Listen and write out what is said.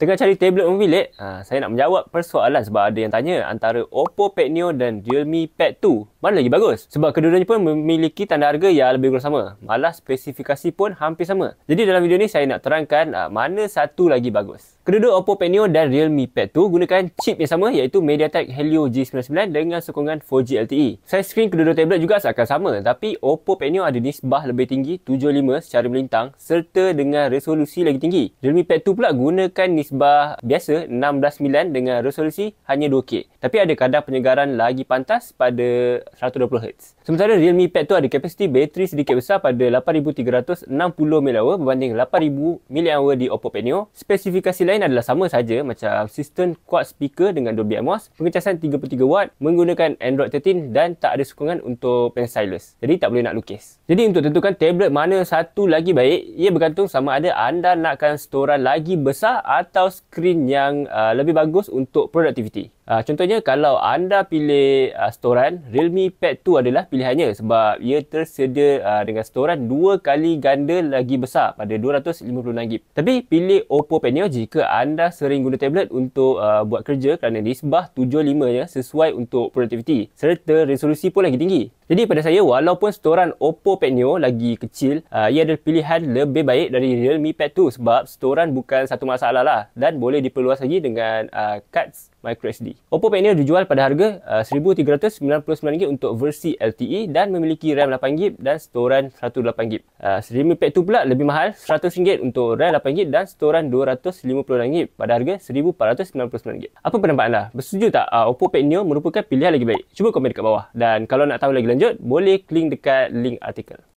Tengah cari tablet memilih, ha, saya nak menjawab persoalan sebab ada yang tanya antara Oppo Pad Neo dan Realme Pad 2. Mana lagi bagus? Sebab kedua-duanya pun memiliki tanda harga yang lebih kurang sama. Malah spesifikasi pun hampir sama. Jadi dalam video ni saya nak terangkan ha, mana satu lagi bagus. Kedua-dua Oppo Pad Neo dan Realme Pad 2 gunakan chip yang sama iaitu MediaTek Helio G99 dengan sokongan 4G LTE. Size screen kedua-dua tablet juga seakan sama tapi Oppo Pad Neo ada nisbah lebih tinggi 75 secara melintang serta dengan resolusi lagi tinggi. Realme Pad 2 pula gunakan nisbah nisbah biasa 16.9 dengan resolusi hanya 2K. Tapi ada kadar penyegaran lagi pantas pada 120Hz. Sementara Realme Pad tu ada kapasiti bateri sedikit besar pada 8360mAh berbanding 8000mAh di Oppo Pad Neo. Spesifikasi lain adalah sama saja macam sistem quad speaker dengan Dolby Atmos, pengecasan 33W menggunakan Android 13 dan tak ada sokongan untuk pen stylus. Jadi tak boleh nak lukis. Jadi untuk tentukan tablet mana satu lagi baik, ia bergantung sama ada anda nakkan storan lagi besar atau atau skrin yang uh, lebih bagus untuk produktiviti. Uh, contohnya kalau anda pilih uh, storan, Realme Pad 2 adalah pilihannya sebab ia tersedia uh, dengan storan dua kali ganda lagi besar pada 256GB. Tapi pilih Oppo Pineo jika anda sering guna tablet untuk uh, buat kerja kerana nisbah 75 ya sesuai untuk produktiviti serta resolusi pun lagi tinggi. Jadi pada saya walaupun setoran Oppo Pad Neo lagi kecil, uh, ia ada pilihan lebih baik dari Realme Pad 2 sebab setoran bukan satu masalah lah dan boleh diperluas lagi dengan uh, cards microSD. OPPO Neo dijual pada harga RM1,399 uh, untuk versi LTE dan memiliki RAM 8GB dan storan 108GB. Uh, Redmi Pad 2 pula lebih mahal RM100 untuk RAM 8GB dan storan 256GB pada harga RM1,499. Apa pendapat anda? Bersetuju tak uh, OPPO Neo merupakan pilihan lagi baik? Cuba komen dekat bawah. Dan kalau nak tahu lagi lanjut, boleh klik dekat link artikel.